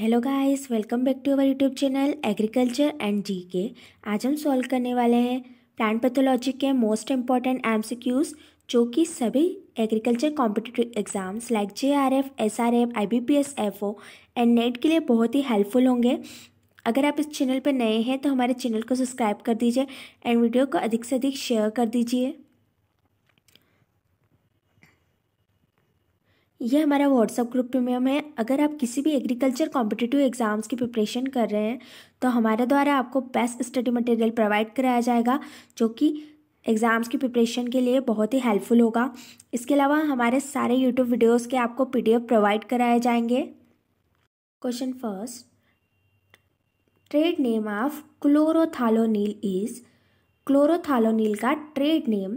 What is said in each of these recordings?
Hello guys welcome back to our YouTube channel agriculture and GK आज हम solve करने वाले हैं प्लांट पैथोलॉजी के मोस्ट इम्पॉर्टेंट एमसीक्यूज जो कि सभी agriculture competitive exams like J R F S R F I B P S F O and NET के लिए बहुत ही हेल्पफुल होंगे अगर आप इस चैनल पर नए हैं तो हमारे चैनल को सब्सक्राइब कर दीजिए एंड वीडियो को अधिक से अधिक शेयर कर दीजिए यह हमारा व्हाट्सअप ग्रुप प्रीमियम है अगर आप किसी भी एग्रीकल्चर कॉम्पिटिटिव एग्जाम्स की प्रिपरेशन कर रहे हैं तो हमारे द्वारा आपको बेस्ट स्टडी मटेरियल प्रोवाइड कराया जाएगा जो कि एग्ज़ाम्स की प्रिपरेशन के लिए बहुत ही हेल्पफुल होगा इसके अलावा हमारे सारे यूट्यूब वीडियोस के आपको पीडीएफ प्रोवाइड कराए जाएंगे question first trade name of chlorothalonil is chlorothalonil का ट्रेड नेम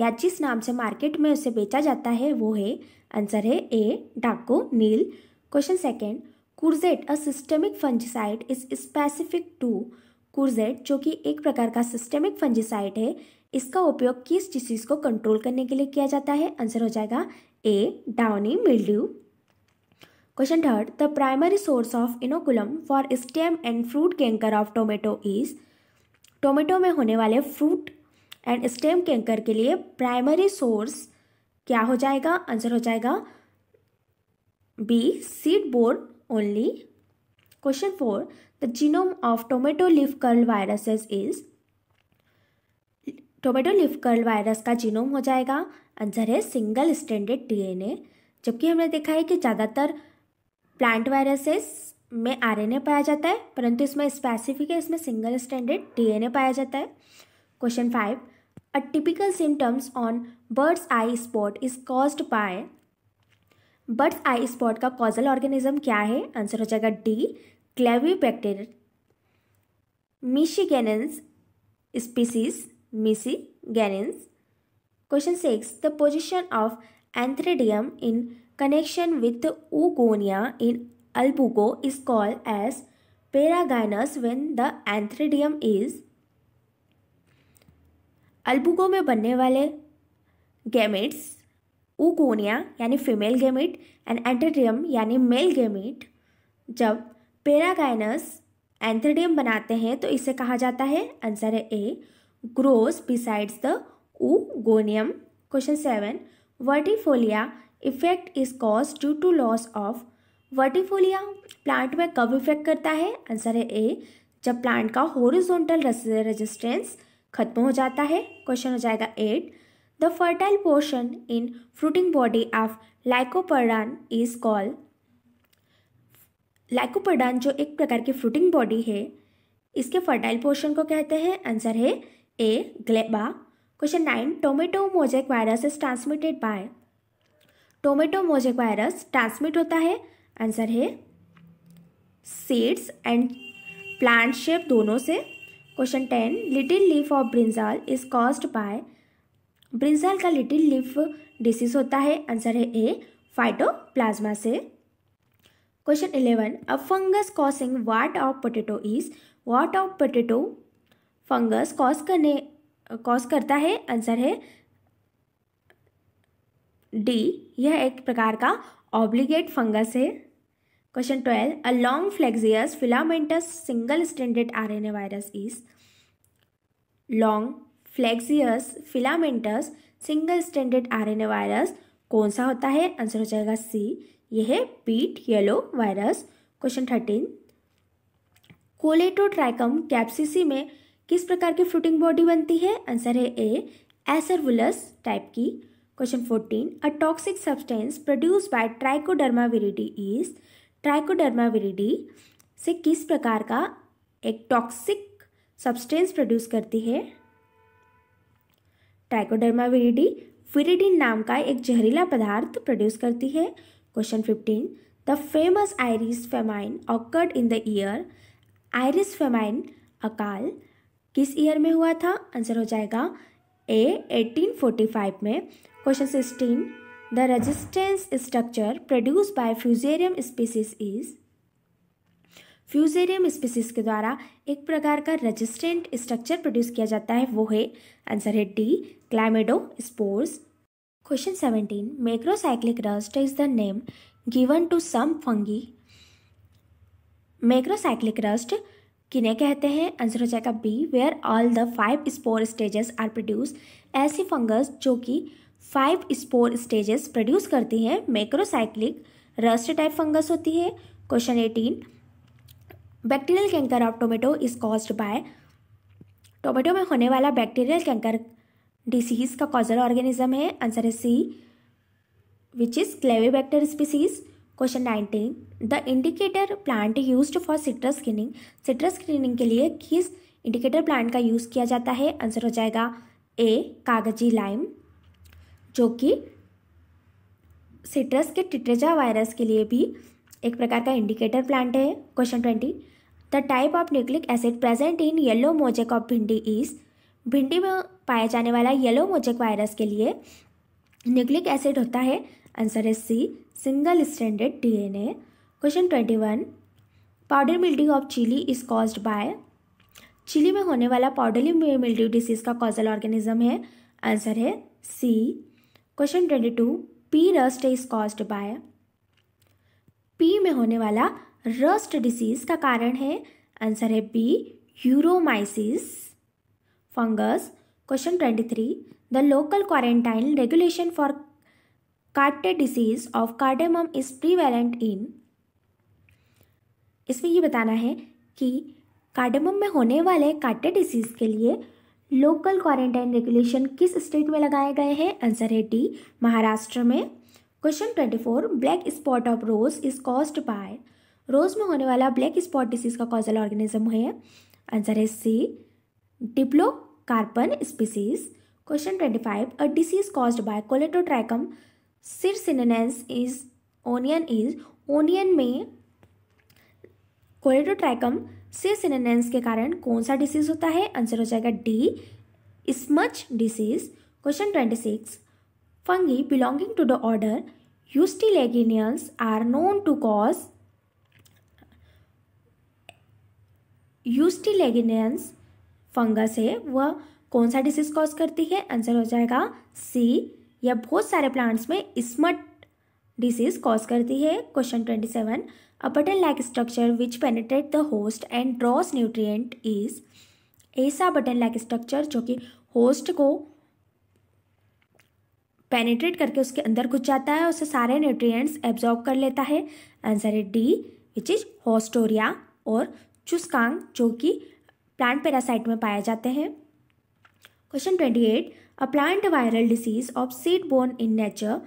या जिस नाम से मार्केट में उसे बेचा जाता है वो है आंसर है A Daconil question second Curzate a systemic fungicide is specific to Curzate जो कि एक प्रकार का सिस्टेमिक फंजिसाइड है इसका उपयोग किस डिसीज को कंट्रोल करने के लिए किया जाता है आंसर हो जाएगा A downy mildew question third the primary source of inoculum for stem and fruit canker of tomato is tomato में होने वाले फ्रूट एंड स्टेम कैंकर के लिए प्राइमरी सोर्स क्या हो जाएगा आंसर हो जाएगा B seed borne only question four the genome of tomato leaf curl viruses is tomato leaf curl virus का जीनोम हो जाएगा आंसर है सिंगल स्टैंडर्ड डीएनए जबकि हमने देखा है कि ज़्यादातर प्लांट वायरसेस में आरएनए पाया जाता है परंतु इसमें स्पेसिफिक है इसमें सिंगल स्टैंडर्ड डीएनए पाया जाता है question five A typical symptoms on bird's eye spot is caused by bird's eye spot का कॉजल ऑर्गेनिज्म क्या है आंसर हो जाएगा D Clavibacter michiganensis species michiganensis question six the position of antheridium in connection with oogonia in Albugo is called as paragynous when the antheridium is Albugo में बनने वाले gametes ऊकोनिया यानी female gamete and एंटेडियम यानी male gamete जब पेरागाइनस एंथेडियम बनाते हैं तो इसे कहा जाता है आंसर है A grows besides the oogonium question seven vertifolia effect is cause due to loss of vertifolia plant में कब इफेक्ट करता है आंसर है ए जब प्लांट का होरिजोनटल रजिस्टेंस खत्म हो जाता है क्वेश्चन हो जाएगा eight the fertile portion in fruiting body of Lycoperdon is called Lycoperdon जो एक प्रकार की फ्रूटिंग बॉडी है इसके फर्टाइल पोर्शन को कहते हैं आंसर है A gleba question nine tomato mosaic virus is transmitted by tomato mosaic virus transmit होता है आंसर है सीड्स एंड प्लांट शेप दोनों से question ten little leaf of brinjal is caused by brinjal का लिटिल लीफ डिसीज होता है answer है A plasma से question eleven a fungus causing wart of potato is wart of potato fungus cause करने cause करता है answer है D यह एक प्रकार का ऑब्लिगेट फंगस है Question filamentous single long R N A virus is long is long single filamentous R N A virus कौन सा होता है आंसर हो जाएगा सी यह है beet yellow virus question thirteen Colletotrichum capsici में किस प्रकार की फ्रूटिंग बॉडी बनती है आंसर है ए एसरवुलस टाइप की question fourteen a toxic substance produce by Trichoderma viride is Trichoderma से किस प्रकार का एक टॉक्सिक सब्सटेंस प्रोड्यूस करती है ट्राइकोडर्मा फिरिडिन नाम का एक जहरीला पदार्थ प्रोड्यूस करती है question fifteen the famous Irish famine occurred in the year Irish famine अकाल किस ईयर में हुआ था आंसर हो जाएगा ए 1845 में question sixteen The resistance structure produced by fusarium species is Fusarium species के द्वारा एक प्रकार का रेजिस्टेंट स्ट्रक्चर प्रोड्यूस किया जाता है वो है आंसर है D chlamydospores question seventeen macrocyclic rust is the name given to some fungi macrocyclic rust किन्हें कहते हैं आंसर हो जाएगा B where all the five spore stages are produce ऐसी फंगस जो कि फाइव स्पोर स्टेजेस प्रोड्यूस करती है मैक्रोसाइक्लिक रस्ट टाइप फंगस होती है question eighteen bacterial canker of tomato is caused by tomato में होने वाला बैक्टीरियल कैंकर डिसीज का कॉजल ऑर्गेनिज्म है आंसर है C which is Clavibacter species question nineteen the indicator plant use for citrus screening citrus screening के लिए किस indicator plant का यूज़ किया जाता है आंसर हो जाएगा ए कागजी लाइम जो कि सिट्रस के टिट्रेजा वायरस के लिए भी एक प्रकार का इंडिकेटर प्लांट है question twenty the type of nucleic acid present in yellow mosaic of bhindi is bhindi में पाया जाने वाला येलो मोजेक वायरस के लिए न्यूक्लिक एसिड होता है आंसर है C single standard DNA question twenty one powder mildew of chilli is caused by chilli में होने वाला पाउडरली मिल्ड्यू डिसीज का कॉजल ऑर्गेनिज्म है आंसर है C question twenty two pea rust is caused by pea में होने वाला rust disease का कारण है आंसर है B Uromyces fungus question twenty three the local quarantine regulation for katte disease of cardamom is prevalent in इसमें ये बताना है कि कार्डेमम में होने वाले कार्टे डिसीज के लिए लोकल क्वारंटाइन रेगुलेशन किस स्टेट में लगाए गए हैं आंसर है डी महाराष्ट्र में question twenty four black spot of rose is caused by rose में होने वाला ब्लैक स्पॉट डिसीज का कॉजल ऑर्गेनिज्म है आंसर है C Diplocarpon species question twenty five a disease caused by Colletotrichum circinans is onion is onion में Colletotrichum से के कारण कौन सा डिसीज होता है आंसर हो जाएगा D smut disease question twenty six fungi belonging to the order Ustilaginales are known to cause Ustilaginales fungus है वह कौन सा डिसीज कॉज करती है आंसर हो जाएगा सी या बहुत सारे प्लांट्स में स्मट डिसीज कॉज करती है question twenty seven A button-like structure which penetrates the host and draws nutrient is ऐसा बटन लाइक स्ट्रक्चर जो कि होस्ट को पेनिट्रेट करके उसके अंदर घुस जाता है उसे सारे न्यूट्रिएंट्स एब्जॉर्ब कर लेता है आंसर है डी विच इज होस्टोरिया और चुस्कांग जो कि प्लांट पैरासाइट में पाए जाते हैं question twenty eight a plant viral disease of seed borne in nature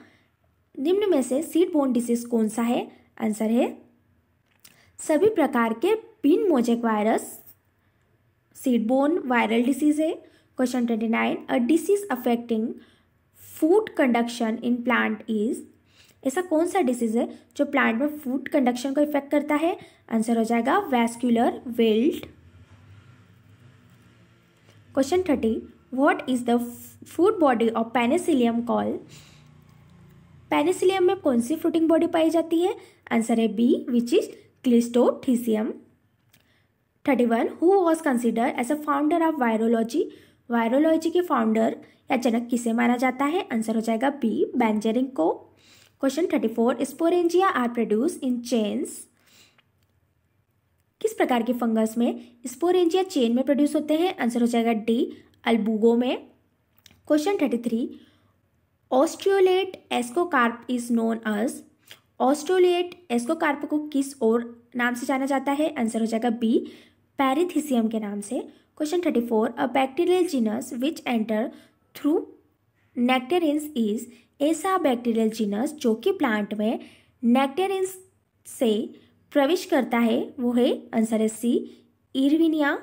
निम्न में से सीड बोन डिसीज कौन सा है आंसर है सभी प्रकार के पिन mosaic virus seedborne viral disease है question twenty nine a disease affecting food conduction in plant is ऐसा कौन सा डिसीज है जो प्लांट में फूड कंडक्शन को इफेक्ट करता है आंसर हो जाएगा vascular wilt question thirty what is the food body of Penicillium call Penicillium में कौन सी फ्रूटिंग बॉडी पाई जाती है आंसर है B which is cleistothecium thirty one who was consider as a founder of virology virology के founder या जनक किसे माना जाता है आंसर हो जाएगा बी बैंजरिंग को question thirty four sporangia are produce in chains किस प्रकार के फंगस में स्पोरेंजिया चेन में प्रोड्यूस होते हैं आंसर हो जाएगा डी अल्बुगो में question thirty three ostiolate ascocarp is known as ostiolate ascocarp को किस और नाम से जाना जाता है आंसर हो जाएगा बी पैरिथिसियम के नाम से question thirty four a bacterial genus which enter through nectarines is ऐसा बैक्टीरियल जीनस जो कि प्लांट में नेक्टेरिन्स से प्रवेश करता है वो है आंसर है C Erwinia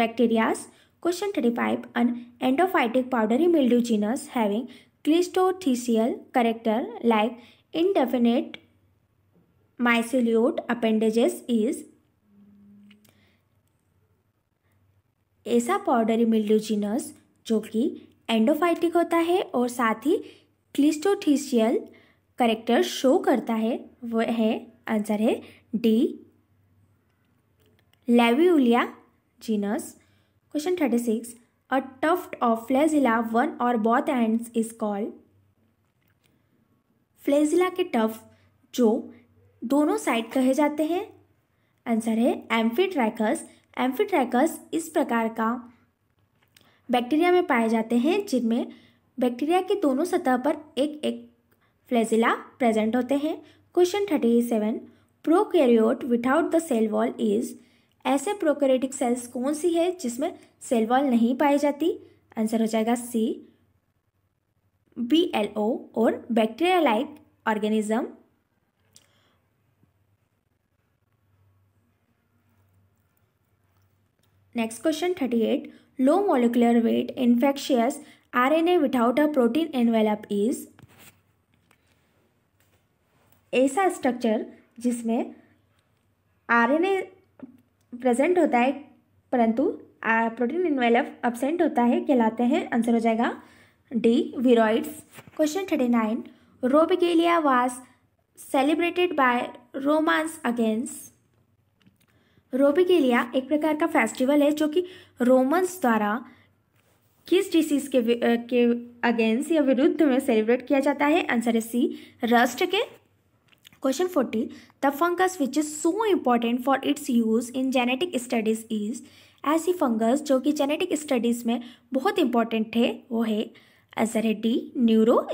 bacterias question thirty five an endophytic powdery mildew genus having cleistothecial character like indefinite mycelial appendages is ऐसा पाउडरी मिल्ड्यू जीनस जो कि एंडोफाइटिक होता है और साथ ही क्लिस्टोथीशियल करेक्टर शो करता है वह है आंसर है D Leveillula genus question thirty six a tuft of flagella one or both ends is called flagella के टफ जो दोनों साइड कहे जाते हैं आंसर है एम्फीट्रैकस एम्फीट्रैकस इस प्रकार का बैक्टीरिया में पाए जाते हैं जिनमें बैक्टीरिया के दोनों सतह पर एक एक फ्लेजिला प्रेजेंट होते हैं question thirty seven prokaryote without the cell wall is ऐसे प्रोकैरियोटिक सेल्स कौन सी है जिसमें सेल वॉल नहीं पाई जाती आंसर हो जाएगा C B L O or bacteria like organism next question thirty eight low molecular weight infectious R N A without a protein envelope is ऐसा स्ट्रक्चर जिसमें आर एन ए प्रेजेंट होता है परंतु protein envelope absent होता है कहलाते हैं answer हो जाएगा D D. Question thirty nine Robigalia was celebrated by Romans against Robigalia एक प्रकार का फेस्टिवल है जो कि रोमन्स द्वारा किस डिसीज के के अगेंस्ट या विरुद्ध में सेलिब्रेट किया जाता है आंसर है सी रस्ट के question forty the fungus which is so important for its use in genetic studies is ऐसी फंगस जो कि जेनेटिक स्टडीज में बहुत इंपॉर्टेंट है वो है आंसर है D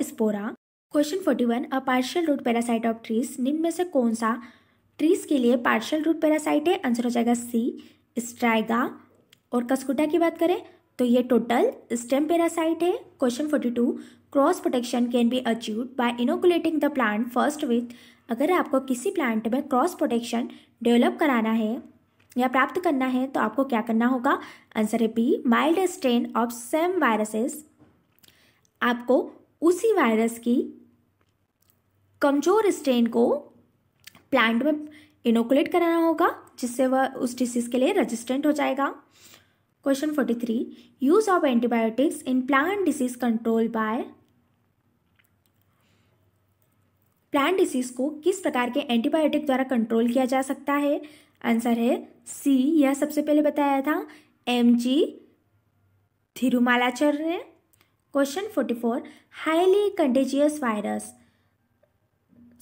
spora question forty one a partial root parasite of trees निम्न में से कौन सा ट्रीज के लिए पार्शियल रूट पैरासाइट है आंसर हो जाएगा सी स्ट्राइगा और कस्कुटा की बात करें तो ये टोटल स्टेम पैरासाइट है question forty two cross protection can be achieve by inoculating the plant first with अगर आपको किसी प्लांट में क्रॉस प्रोटेक्शन डेवलप कराना है या प्राप्त करना है तो आपको क्या करना होगा आंसर है B mild strain of same viruses आपको उसी वायरस की कमज़ोर स्ट्रेन को प्लांट में इनोकुलेट कराना होगा जिससे वह उस डिसीज़ के लिए रेजिस्टेंट हो जाएगा question forty three use of antibiotics in plant disease control by plant disease को किस प्रकार के एंटीबायोटिक द्वारा कंट्रोल किया जा सकता है आंसर है सी यह सबसे पहले बताया था एम जी थिरुमालाचर ने question forty four highly contagious virus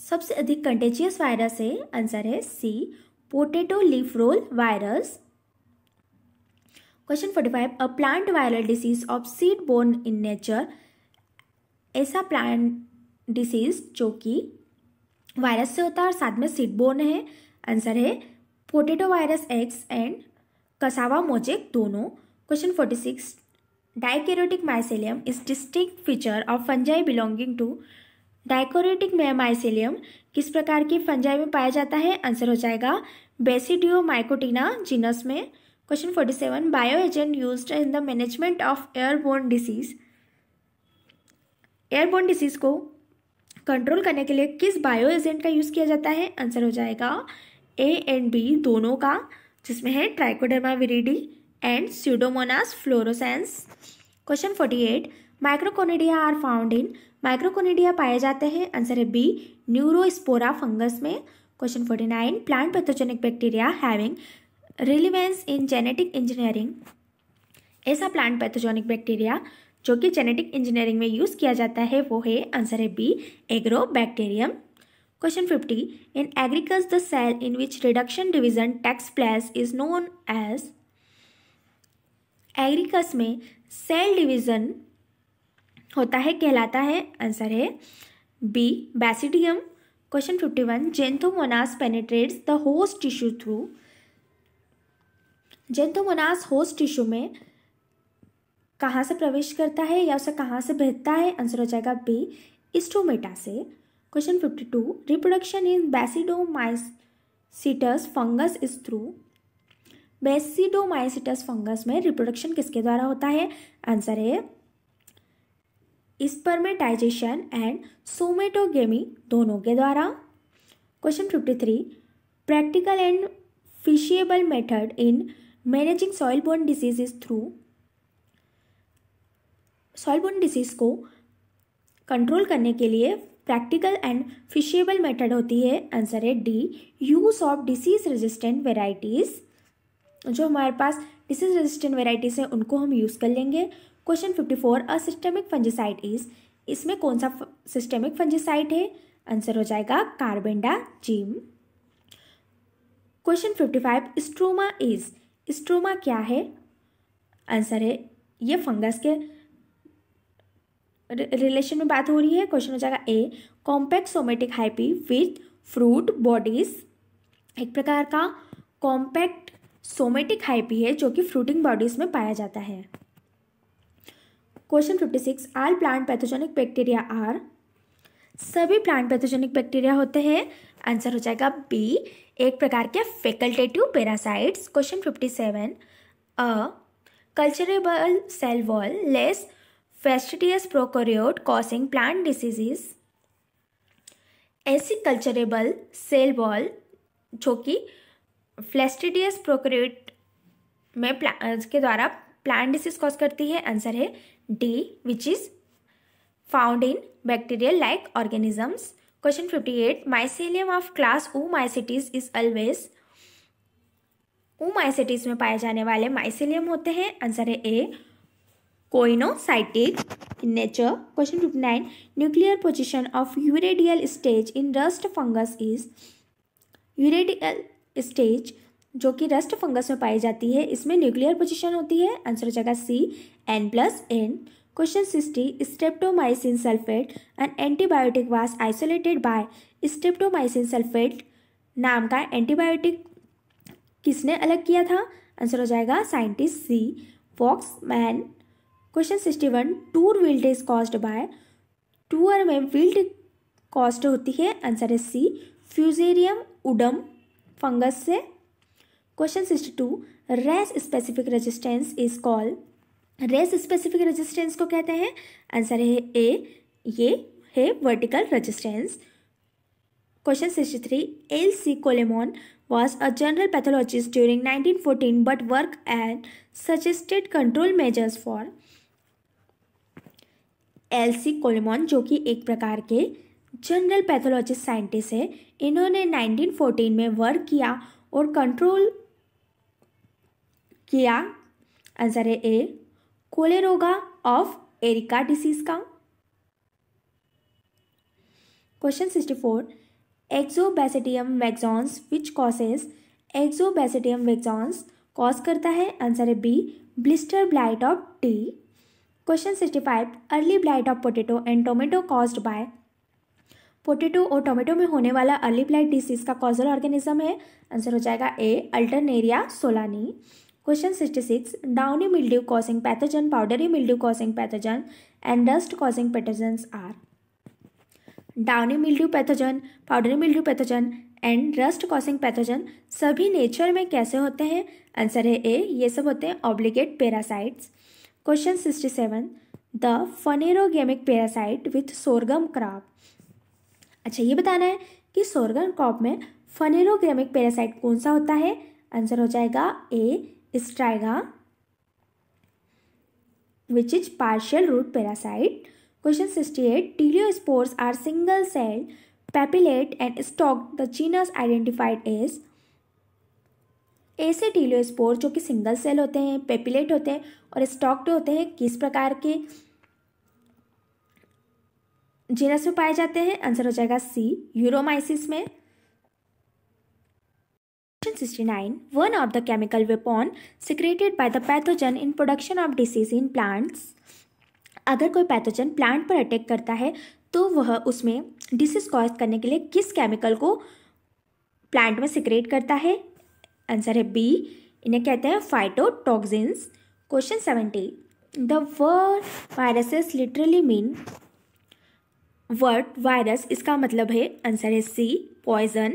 सबसे अधिक कंटेजियस वायरस है आंसर है C potato leaf roll virus question forty five a plant viral disease of seed borne in nature ऐसा प्लांट डिसीज जो कि वायरस से होता है और साथ में सीड बोर्न है आंसर है potato virus X and cassava mosaic दोनों question forty six dikaryotic mycelium is distinct feature of fungi belonging to डायकोरेटिक mycelium किस प्रकार की फंजाई में पाया जाता है आंसर हो जाएगा बेसिडियो माइकोटिना जीनस में question forty seven bio agent use in the management of airborne disease airborne disease को कंट्रोल करने के लिए किस बायो एजेंट का यूज़ किया जाता है आंसर हो जाएगा ए एंड बी दोनों का जिसमें है Trichoderma viride and Pseudomonas fluorescens question forty eight microconidia are found in microconidia पाए जाते हैं आंसर है बी न्यूरोस्पोरा फंगस में question forty nine plant pathogenic bacteria having relevance in genetic engineering ऐसा प्लांट पैथोजेनिक बैक्टीरिया जो कि genetic engineering में use किया जाता है वो है आंसर है B Agrobacterium question fifty in agriculture the cell in which reduction division takes place is known as Agaricus में सेल डिवीज़न होता है कहलाता है आंसर है B basidium question fifty one Xanthomonas penetrates the host tissue through Xanthomonas host tissue में कहाँ से प्रवेश करता है या उसे कहाँ से बहता है आंसर हो जाएगा बी इस्टोमेटा से question fifty two reproduction in basidiomycetes fungus is through basidiomycetes fungus में रिप्रोडक्शन किसके द्वारा होता है आंसर है स्पर्मेटाइजेशन एंड सोमेटोगेमी दोनों के द्वारा question fifty three practical and feasible method in managing soil borne disease through soil borne disease को कंट्रोल करने के लिए प्रैक्टिकल एंड फिशिएबल मेथड होती है आंसर है D use of disease resistant varieties जो हमारे पास डिसीज रेजिस्टेंट वेराइटीज़ हैं उनको हम यूज़ कर लेंगे question fifty four a systemic fungicide is इसमें कौन सा सिस्टेमिक फंजिसाइड है आंसर हो जाएगा carbendazim question fifty five stroma is stroma क्या है आंसर है ये फंगस के रिलेशन में बात हो रही है क्वेश्चन हो जाएगा A compact somatic hyphae with fruit bodies एक प्रकार का कॉम्पैक्ट सोमेटिक हाइपी है जो कि फ्रूटिंग बॉडीज में पाया जाता है question fifty six all plant pathogenic bacteria are सभी प्लांट पैथोजेनिक बैक्टीरिया होते हैं आंसर हो जाएगा बी एक प्रकार के facultative parasites question fifty seven a culturable cell wall less fastidious prokaryote causing plant diseases ऐसी कल्चरेबल सेल वॉल जो कि फ्लेस्टिडियस प्रोक्रेट में प्ला के द्वारा प्लांट डिसीज कॉज करती है आंसर है D which is found in bacterial like organisms question fifty eight mycelium of class oomycetes is always oomycetes में पाए जाने वाले माइसेलियम होते हैं आंसर है A coenocytic in nature question fifty nine nuclear position of uredial stage in rust fungus is uredial stage जो कि rust fungus में पाई जाती है इसमें न्यूक्लियर पोजिशन होती है आंसर हो जाएगा C N plus N question sixty streptomycin sulphate an antibiotic was isolated by streptomycin sulphate नाम का एंटीबायोटिक किसने अलग किया था आंसर हो जाएगा scientist C Waksman question sixty one tur wilt is caused by टूअर में विल्ट कॉस्ट होती है आंसर है सी फ्यूजेरियम उडम फंगस से question sixty two race specific resistance is called race specific resistance को कहते हैं आंसर है ए ये है vertical resistance question sixty three L C Coleman was a general pathologist during nineteen fourteen but work and suggested control measures for L C Coleman जो कि एक प्रकार के जनरल पैथोलॉजिस्ट साइंटिस्ट है इन्होंने 1914 में वर्क किया और कंट्रोल किया आंसर है A koleroga of areca disease का question sixty four Exobasidium vexans which causes Exobasidium vexans cause करता है आंसर है B blister blight of tea question sixty five early blight of potato and tomato caused by potato और tomato में होने वाला early blight disease का causal organism है answer हो जाएगा A Alternaria solani question sixty six downy mildew causing pathogen powdery mildew causing pathogen and dust causing pathogen are downy mildew pathogen powdery mildew pathogen and rust causing pathogen सभी nature में कैसे होते हैं answer है A ये सब होते हैं obligate parasites question sixty seven the phanerogamic parasite with sorghum crop अच्छा ये बताना है कि सोर्गन कॉप में फनेरोग्रेमिक पैरासाइट कौन सा होता है आंसर हो जाएगा A Striga which is partial root parasite question sixty eight telio teliospores are single cell papillate and stalk the genus identified as ऐसे टीलियो टीलियोस्पोर जो कि सिंगल सेल होते हैं पेपिलेट होते हैं और स्टॉक्ड होते हैं किस प्रकार के जीनस में पाए जाते हैं आंसर हो जाएगा सी यूरोमाइसिस में sixty nine one of the chemical weapon secreted by the pathogen in production of disease in plants अगर कोई पैथोजन प्लांट पर अटैक करता है तो वह उसमें डिसीज कॉज करने के लिए किस केमिकल को प्लांट में सिक्रेट करता है आंसर है बी इन्हें कहते हैं phytotoxins question seventy the word viruses literally mean word virus इसका मतलब है आंसर है C poison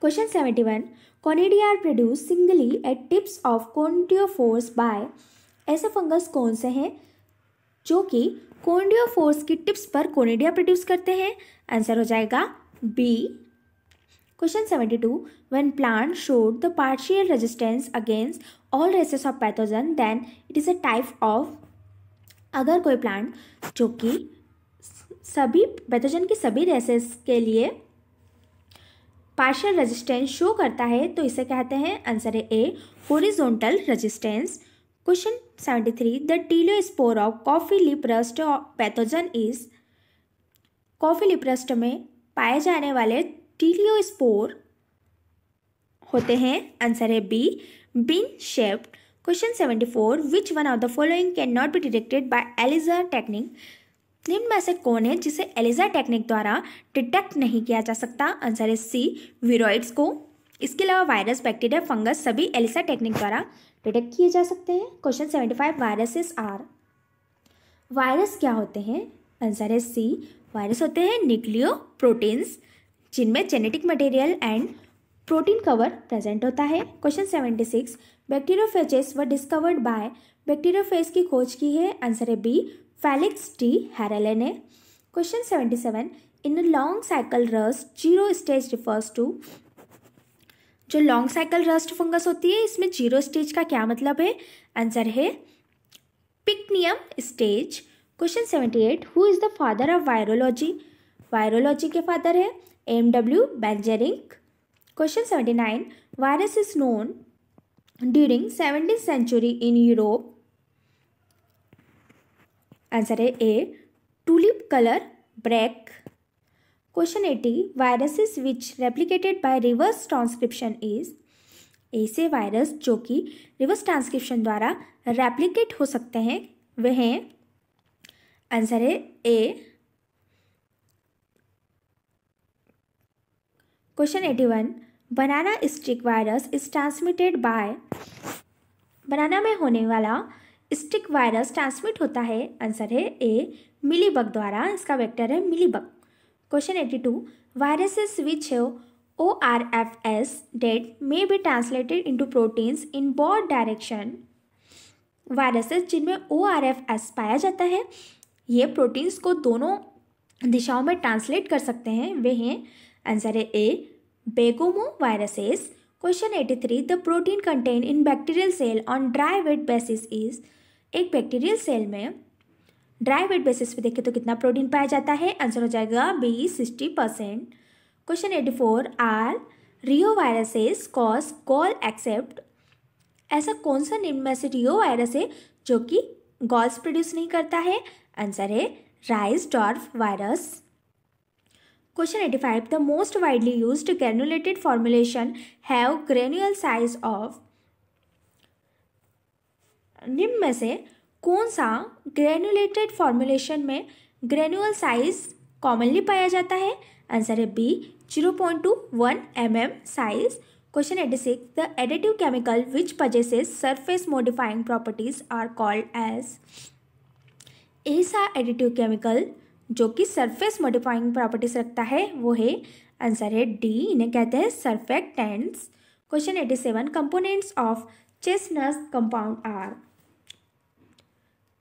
question seventy one conidia are produced singly at tips of conidiophores by ऐसे फंगस कौन से हैं जो कि कॉन्डियोफोर्स की टिप्स पर कॉनेडिया प्रोड्यूस करते हैं आंसर हो जाएगा B question seventy two one plant showed the partial resistance against all races of pathogen then it is a type of अगर कोई प्लांट जो कि सभी पैथोजन के सभी रेसेस के लिए पार्शियल रेजिस्टेंस शो करता है तो इसे कहते हैं आंसर है A horizontal resistance question seventy three the teliospore of coffee leaf rust pathogen is coffee leaf rust में पाए जाने वाले टीलियो स्पोर होते हैं आंसर है B bean shaped question seventy four which one of the following can not be detected by ELISA technique निम्न में से कौन है जिसे एलिजा टेक्निक द्वारा डिटेक्ट नहीं किया जा सकता आंसर है सी वीरोइड्स को इसके अलावा वायरस बैक्टीरिया फंगस सभी एलिसा टेक्निक द्वारा डिटेक्ट किए जा सकते हैं question seventy five viruses are virus क्या होते हैं आंसर है सी वायरस होते हैं न्यूक्लियो प्रोटीन्स जिनमें genetic material and protein cover present होता है question seventy six bacteriophages were discovered by bacteriophage की खोज की है आंसर है B T D. Haralene. Question seventy seven in long cycle rust zero stage refers to जो long cycle rust fungus होती है इसमें जीरो स्टेज का क्या मतलब है आंसर है pycnium stage question seventy eight who is the father of virology virology के फादर है M W Beijerinck question seventy nine virus is known during seventeen century in Europe answer है A tulip colour break question eighty viruses which replicated by reverse transcription is ऐसे virus जो कि reverse transcription द्वारा replicate हो सकते हैं वे हैं answer है A question eighty one banana streak virus is transmitted by banana में होने वाला स्टिक वायरस ट्रांसमिट होता है आंसर है ए बग द्वारा इसका वेक्टर है bug question eighty two viruses which have O R F S that may be translated into proteins in both direction viruses जिनमें ओ आर एफ एस पाया जाता है ये प्रोटीन्स को दोनों दिशाओं में ट्रांसलेट कर सकते हैं वे हैं आंसर है A begomoviruses question eighty three the protein content in bacterial cell on dry weight basis is एक बैक्टीरियल सेल में ड्राई वेट बेसिस पे देखें तो कितना प्रोटीन पाया जाता है आंसर हो जाएगा B sixty percent question eighty four are reoviruses cause gall except ऐसा कौन सा निम्न में से रियो वायरस है जो कि गॉल्स प्रोड्यूस नहीं करता है आंसर है rice dwarf virus question eighty five the most widely use granulated formulation have granule size of निम्न में से कौन सा ग्रेनुलेटेड फॉर्मुलेशन में ग्रेनुअल साइज कॉमनली पाया जाता है आंसर है B zero point two one M M size question eighty six the additive chemical which possesses surface modifying properties are called as ऐसा एडिटिव केमिकल जो कि सरफेस मॉडिफाइंग प्रॉपर्टीज रखता है वो है आंसर है डी इन्हें कहते हैं surfactants question eighty seven components of nurse compound are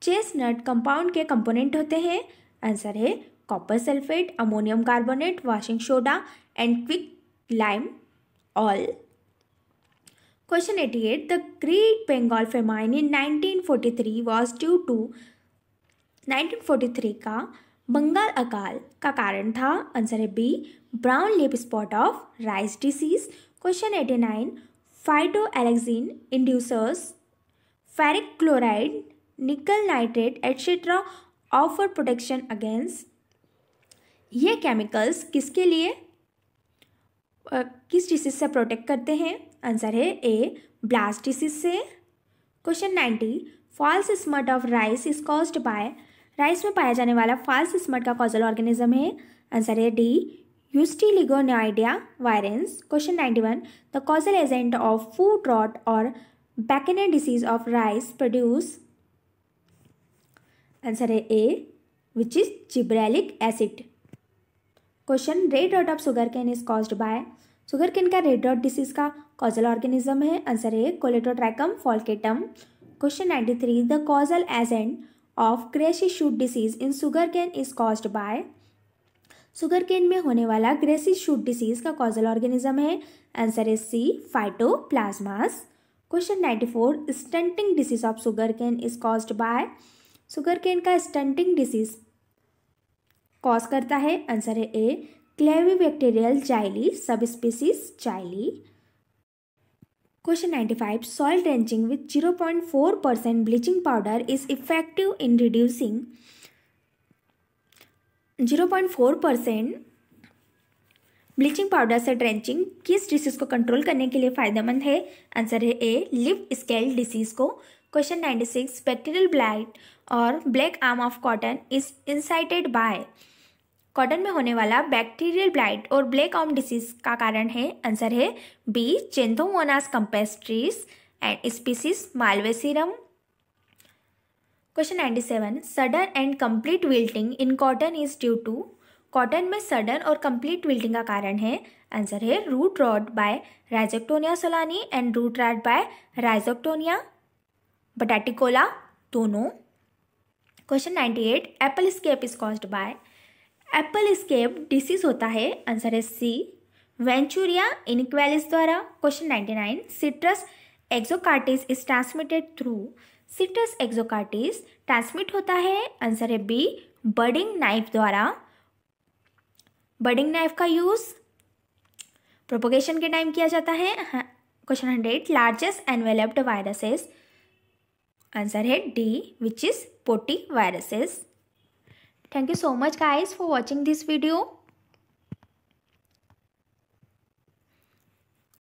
nut compound के कंपोनेंट होते हैं आंसर है copper sulphate ammonium carbonate washing soda and quick lime all question eighty eight the great Bengal famine in nineteen forty three was due to nineteen forty three का बंगाल अकाल का कारण था answer है B brown leaf spot of rice disease question eighty nine phytoalexin inducers ferric chloride nickel nitrate etcetera offer protection against ये chemicals किसके लिए किस डिसीज से प्रोटेक्ट करते हैं आंसर है ए ब्लास्ट डिसीज से question ninety false smut of rice is caused by rice में पाया जाने वाला फॉल्स स्मर्ट का कॉजल ऑर्गेनिज्म है आंसर है D Ustilaginoidea virens question ninety one the causal agent of foot rot और bakanae disease of rice produce answer है A which is gibberellic acid question red rot of sugarcane is caused by sugarcane का red rot disease का causal organism है answer है Colletotrichum falcatum question ninety three the causal agent of grassy shoot disease in sugarcane is caused by sugarcane में होने वाला grassy shoot disease का causal organism है answer है C phytoplasmas question ninety four stunting disease of sugarcane is caused by sugarcane का stunting disease cause करता है answer है ए क्लेवी bacterial xyli sub species xyli question five soil drenching with four percent bleaching powder is effective in reducing zero point four percent bleaching powder से drenching किस disease को control करने के लिए फायदेमंद है आंसर है ए लिप स्केल डिसीज को नाइन्टी 96. बैक्टीरियल ब्लाइट और black arm of cotton is incited by cotton में होने वाला बैक्टीरियल ब्लाइट और ब्लैक आर्म डिसीज का कारण है आंसर है B Xanthomonas campestris and species malvacearum question ninety seven sudden and complete wilting in cotton is due to cotton में sudden और कंप्लीट विल्टिंग का कारण है आंसर है root rot by Rhizoctonia solani and root rot by Rhizoctonia bataticola दोनों question ninety eight apple scab is cause by apple scab disease होता है answer है सी वेंचुरिया इनक्वेलिस द्वारा question ninety nine citrus exocortis is transmitted through citrus एक्जोकार्टिस transmit होता है answer है B budding knife द्वारा budding knife का use propagation के टाइम किया जाता है question hundred largest enveloped viruses Answer head D which is viruses. Thank you so much guys for watching this video.